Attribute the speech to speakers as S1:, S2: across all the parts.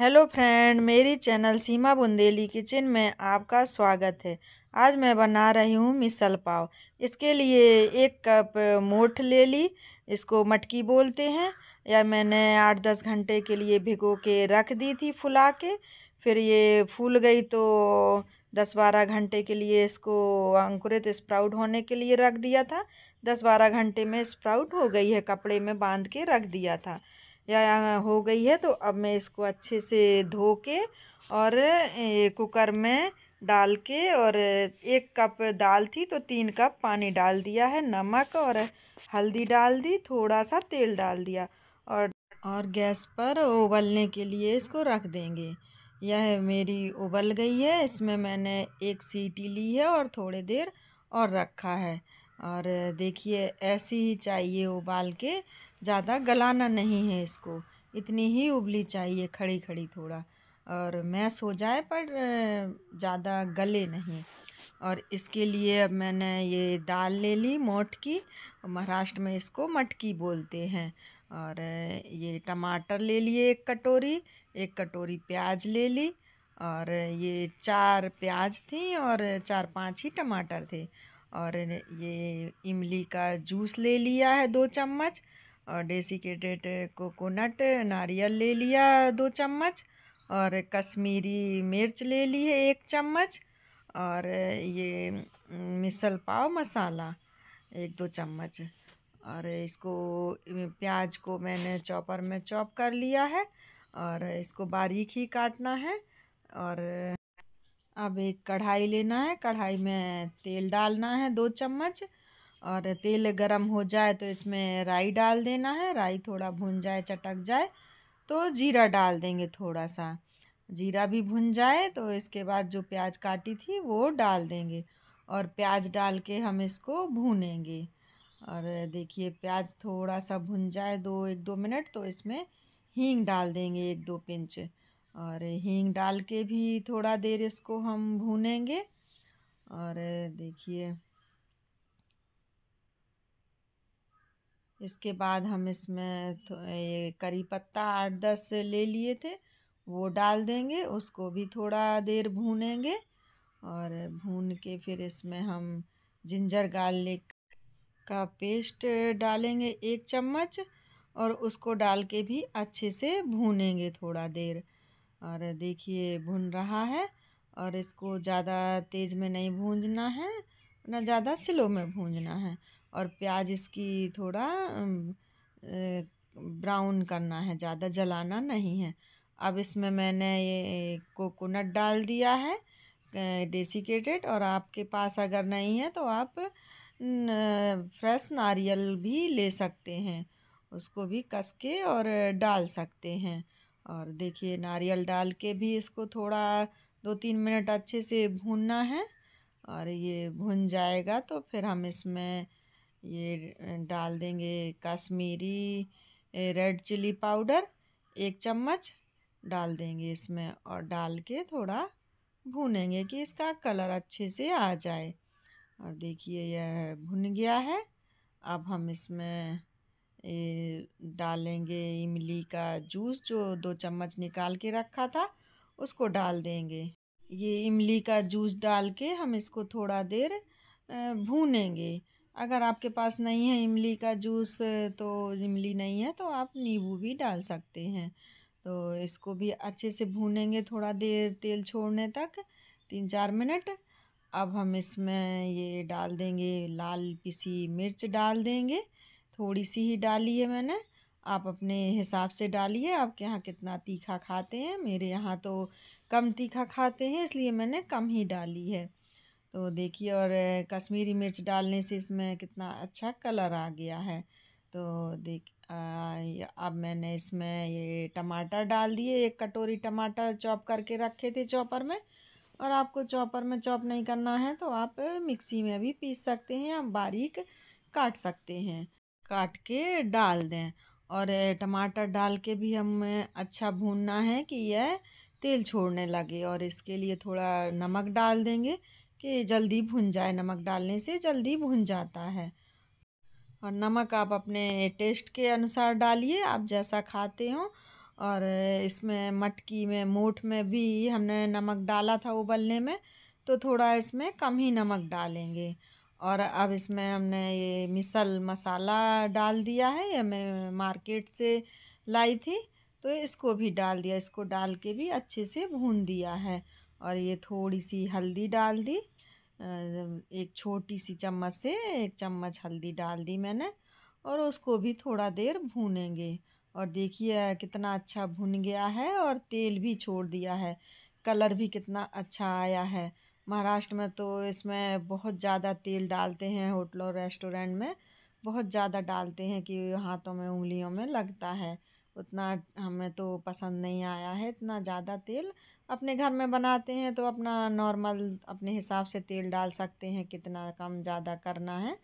S1: hello friend मेरी channel Seema Bundeli kitchen में आपका स्वागत है आज मैं बना रही हूँ मिसल पाव इसके लिए एक कप मोठ ले ली इसको मटकी बोलते हैं या मैंने आठ दस घंटे के लिए भिगो के रख दी थी फुला के फिर ये फूल गई तो दस बारह घंटे के लिए इसको अंकुरित स्प्राउट होने के लिए रख दिया था दस बारह घंटे में स्प्राउट हो गई है कपड़े में बांध के रख दिया था या हो गई है तो अब मैं इसको अच्छे से धो के और कुकर में डाल के और एक कप दाल थी तो तीन कप पानी डाल दिया है नमक और हल्दी डाल दी थोड़ा सा तेल डाल दिया और और गैस पर उबलने के लिए इसको रख देंगे यह मेरी उबल गई है इसमें मैंने एक सीटी ली है और थोड़ी देर और रखा है और देखिए ऐसी ही चाहिए उबाल के ज़्यादा गलाना नहीं है इसको इतनी ही उबली चाहिए खड़ी खड़ी थोड़ा और मैस हो जाए पर ज़्यादा गले नहीं और इसके लिए अब मैंने ये दाल ले ली मोट की महाराष्ट्र में इसको मटकी बोलते हैं और ये टमाटर ले लिए एक कटोरी एक कटोरी प्याज ले ली और ये चार प्याज थी और चार पांच ही टमाटर थे और ये इमली का जूस ले लिया है दो चम्मच और डेसिकेटेड कोकोनट नारियल ले लिया दो चम्मच और कश्मीरी मिर्च ले ली है एक चम्मच और ये मिसल पाव मसाला एक दो चम्मच और इसको प्याज को मैंने चॉपर में चॉप कर लिया है और इसको बारीक ही काटना है और अब एक कढ़ाई लेना है कढ़ाई में तेल डालना है दो चम्मच और तेल गरम हो जाए तो इसमें राई डाल देना है राई थोड़ा भुन जाए चटक जाए तो जीरा डाल देंगे थोड़ा सा जीरा भी भुन जाए तो इसके बाद जो प्याज काटी थी वो डाल देंगे और प्याज डाल के हम इसको भूनेंगे और देखिए प्याज थोड़ा सा भुन जाए दो एक दो मिनट तो इसमें हींग डाल देंगे एक दो पिंच और हींग डाल के भी थोड़ा देर इसको हम भूनेंगे और देखिए इसके बाद हम इसमें ये करी पत्ता आठ दस ले लिए थे वो डाल देंगे उसको भी थोड़ा देर भूनेंगे और भून के फिर इसमें हम जिंजर गार्लिक का पेस्ट डालेंगे एक चम्मच और उसको डाल के भी अच्छे से भूनेंगे थोड़ा देर और देखिए भुन रहा है और इसको ज़्यादा तेज़ में नहीं भूंजना है ना ज़्यादा स्लो में भूंजना है और प्याज इसकी थोड़ा ब्राउन करना है ज़्यादा जलाना नहीं है अब इसमें मैंने ये कोकोनट डाल दिया है डेसिकेटेड और आपके पास अगर नहीं है तो आप फ्रेश नारियल भी ले सकते हैं उसको भी कस के और डाल सकते हैं और देखिए नारियल डाल के भी इसको थोड़ा दो तीन मिनट अच्छे से भूनना है और ये भुन जाएगा तो फिर हम इसमें ये डाल देंगे कश्मीरी रेड चिली पाउडर एक चम्मच डाल देंगे इसमें और डाल के थोड़ा भूनेंगे कि इसका कलर अच्छे से आ जाए और देखिए यह भुन गया है अब हम इसमें डालेंगे इमली का जूस जो दो चम्मच निकाल के रखा था उसको डाल देंगे ये इमली का जूस डाल के हम इसको थोड़ा देर भूनेंगे अगर आपके पास नहीं है इमली का जूस तो इमली नहीं है तो आप नींबू भी डाल सकते हैं तो इसको भी अच्छे से भूनेंगे थोड़ा देर तेल छोड़ने तक तीन चार मिनट अब हम इसमें ये डाल देंगे लाल पीसी मिर्च डाल देंगे थोड़ी सी ही डाली है मैंने आप अपने हिसाब से डालिए आपके यहाँ कितना तीखा खाते हैं मेरे यहाँ तो कम तीखा खाते हैं इसलिए मैंने कम ही डाली है तो देखिए और कश्मीरी मिर्च डालने से इसमें कितना अच्छा कलर आ गया है तो देख अब मैंने इसमें ये टमाटर डाल दिए एक कटोरी टमाटर चॉप करके रखे थे चॉपर में और आपको चॉपर में चॉप नहीं करना है तो आप मिक्सी में भी पीस सकते हैं या बारीक काट सकते हैं काट के डाल दें और टमाटर डाल के भी हमें अच्छा भूनना है कि यह तेल छोड़ने लगे और इसके लिए थोड़ा नमक डाल देंगे कि जल्दी भुन जाए नमक डालने से जल्दी भुन जाता है और नमक आप अपने टेस्ट के अनुसार डालिए आप जैसा खाते हो और इसमें मटकी में मोठ में भी हमने नमक डाला था उबलने में तो थोड़ा इसमें कम ही नमक डालेंगे और अब इसमें हमने ये मिसल मसाला डाल दिया है ये मैं मार्केट से लाई थी तो इसको भी डाल दिया इसको डाल के भी अच्छे से भून दिया है और ये थोड़ी सी हल्दी डाल दी एक छोटी सी चम्मच से एक चम्मच हल्दी डाल दी मैंने और उसको भी थोड़ा देर भूनेंगे और देखिए कितना अच्छा भुन गया है और तेल भी छोड़ दिया है कलर भी कितना अच्छा आया है महाराष्ट्र में तो इसमें बहुत ज़्यादा तेल डालते हैं होटल और रेस्टोरेंट में बहुत ज़्यादा डालते हैं कि हाथों में उंगलियों में लगता है उतना हमें तो पसंद नहीं आया है इतना ज़्यादा तेल अपने घर में बनाते हैं तो अपना नॉर्मल अपने हिसाब से तेल डाल सकते हैं कितना कम ज़्यादा करना है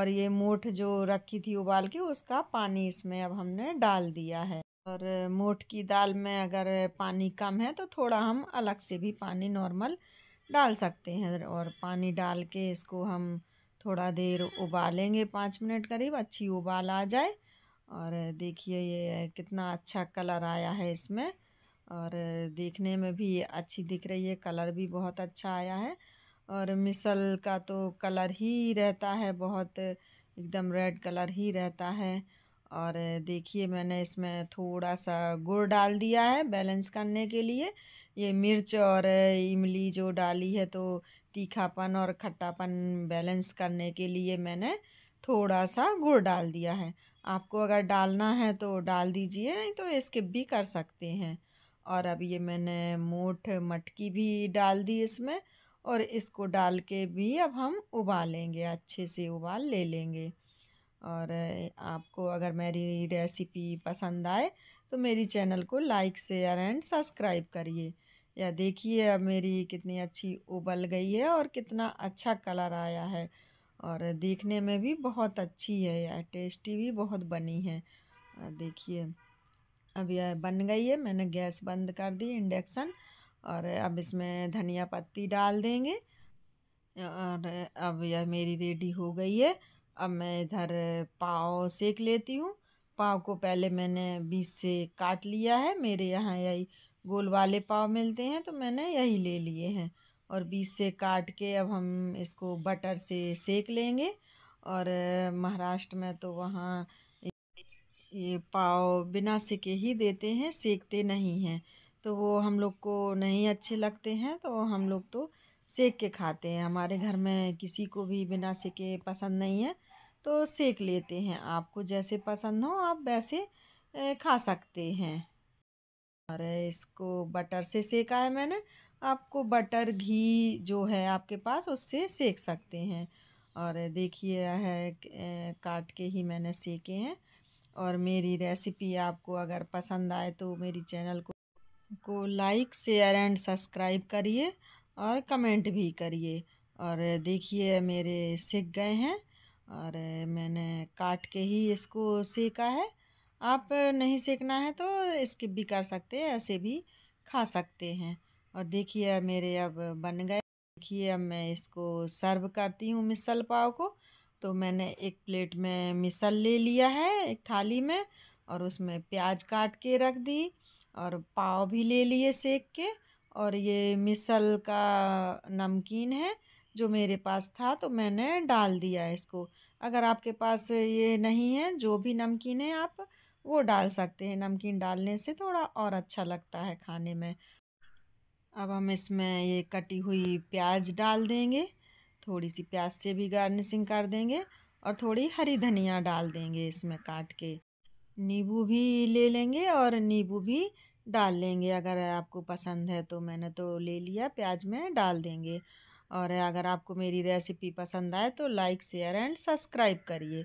S1: और ये मोठ जो रखी थी उबाल के उसका पानी इसमें अब हमने डाल दिया है और मोठ की दाल में अगर पानी कम है तो थोड़ा हम अलग से भी पानी नॉर्मल डाल सकते हैं और पानी डाल के इसको हम थोड़ा देर उबालेंगे पाँच मिनट करीब अच्छी उबाल आ जाए और देखिए ये कितना अच्छा कलर आया है इसमें और देखने में भी अच्छी दिख रही है कलर भी बहुत अच्छा आया है और मिसल का तो कलर ही रहता है बहुत एकदम रेड कलर ही रहता है और देखिए मैंने इसमें थोड़ा सा गुड़ डाल दिया है बैलेंस करने के लिए ये मिर्च और इमली जो डाली है तो तीखापन और खट्टापन बैलेंस करने के लिए मैंने थोड़ा सा गुड़ डाल दिया है आपको अगर डालना है तो डाल दीजिए नहीं तो स्किप भी कर सकते हैं और अब ये मैंने मोठ मटकी भी डाल दी इसमें और इसको डाल के भी अब हम उबालेंगे अच्छे से उबाल ले लेंगे और आपको अगर मेरी रेसिपी पसंद आए तो मेरी चैनल को लाइक शेयर एंड सब्सक्राइब करिए या देखिए अब मेरी कितनी अच्छी उबल गई है और कितना अच्छा कलर आया है और देखने में भी बहुत अच्छी है यह टेस्टी भी बहुत बनी है देखिए अब यह बन गई है मैंने गैस बंद कर दी इंडक्शन और अब इसमें धनिया पत्ती डाल देंगे और अब यह मेरी रेडी हो गई है अब मैं इधर पाव सेक लेती हूँ पाव को पहले मैंने बीस से काट लिया है मेरे यहाँ यही गोल वाले पाव मिलते हैं तो मैंने यही ले लिए हैं और बीच से काट के अब हम इसको बटर से सेक लेंगे और महाराष्ट्र में तो वहाँ ये पाव बिना सेके ही देते हैं सेकते नहीं हैं तो वो हम लोग को नहीं अच्छे लगते हैं तो हम लोग तो सेक के खाते हैं हमारे घर में किसी को भी बिना सेके पसंद नहीं है तो सेक लेते हैं आपको जैसे पसंद हो आप वैसे खा सकते हैं और इसको बटर से सेका है मैंने आपको बटर घी जो है आपके पास उससे सेक सकते हैं और देखिए है काट के ही मैंने सेके हैं और मेरी रेसिपी आपको अगर पसंद आए तो मेरी चैनल को को लाइक शेयर एंड सब्सक्राइब करिए और कमेंट भी करिए और देखिए मेरे सेक गए हैं और मैंने काट के ही इसको सेका है आप नहीं सेकना है तो स्किप भी कर सकते हैं ऐसे भी खा सकते हैं और देखिए मेरे अब बन गए देखिए अब मैं इसको सर्व करती हूँ मिसल पाव को तो मैंने एक प्लेट में मिसल ले लिया है एक थाली में और उसमें प्याज काट के रख दी और पाव भी ले लिए सेक के और ये मिसल का नमकीन है जो मेरे पास था तो मैंने डाल दिया इसको अगर आपके पास ये नहीं है जो भी नमकीन है आप वो डाल सकते हैं नमकीन डालने से थोड़ा और अच्छा लगता है खाने में अब हम इसमें ये कटी हुई प्याज डाल देंगे थोड़ी सी प्याज से भी गार्निशिंग कर देंगे और थोड़ी हरी धनिया डाल देंगे इसमें काट के नींबू भी ले लेंगे और नींबू भी डाल लेंगे अगर आपको पसंद है तो मैंने तो ले लिया प्याज में डाल देंगे और अगर आपको मेरी रेसिपी पसंद आए तो लाइक शेयर एंड सब्सक्राइब करिए